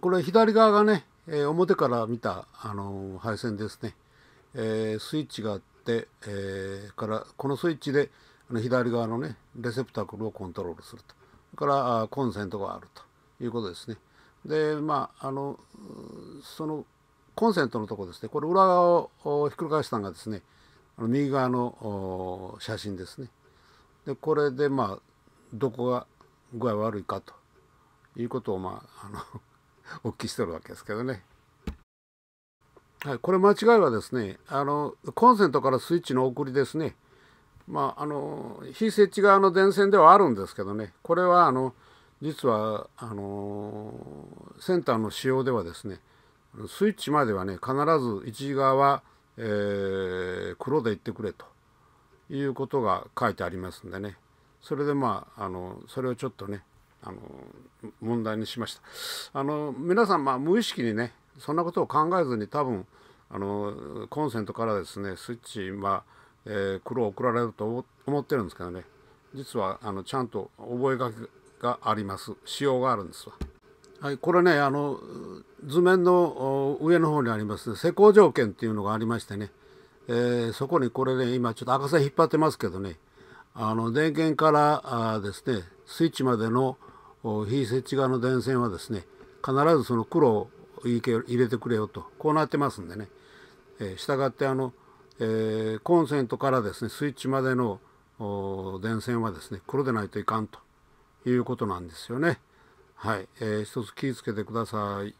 これ左側がね、え表から見た、あの配線ですね、えー、スイッチがあって、えー、からこのスイッチで左側のねレセプタクルをコントロールするとそれからコンセントがあるということですねでまああのそのコンセントのとこですねこれ裏側をひっくり返したのがですね右側の写真ですねでこれでまあどこが具合悪いかということをまああのお聞きしてるわけですけどね。はい、これ間違いはですねあのコンセントからスイッチの送りですね、まあ、あの非設置側の電線ではあるんですけどねこれはあの実はあのセンターの仕様ではですねスイッチまではね必ず一時側は、えー、黒で行ってくれということが書いてありますんでねそれでまああのそれをちょっとねあの問題にしましたあの皆さん、まあ、無意識にねそんなことを考えずに多分あのコンセントからですねスイッチ、は、えー、黒を送られると思ってるんですけどね実はあのちゃんと覚え書きがあります仕様があるんですわ。はい、これねあの図面の上の方にあります施工条件っていうのがありましてね、えー、そこにこれね今ちょっと赤線引っ張ってますけどねあの電源からあですねスイッチまでの非接地側の電線はですね必ずその黒を入れてくれよとこうなってますんでね、えー、従ってあの、えー、コンセントからですねスイッチまでの電線はですね黒でないといかんということなんですよね。はい、えー、一つ気をつけてください。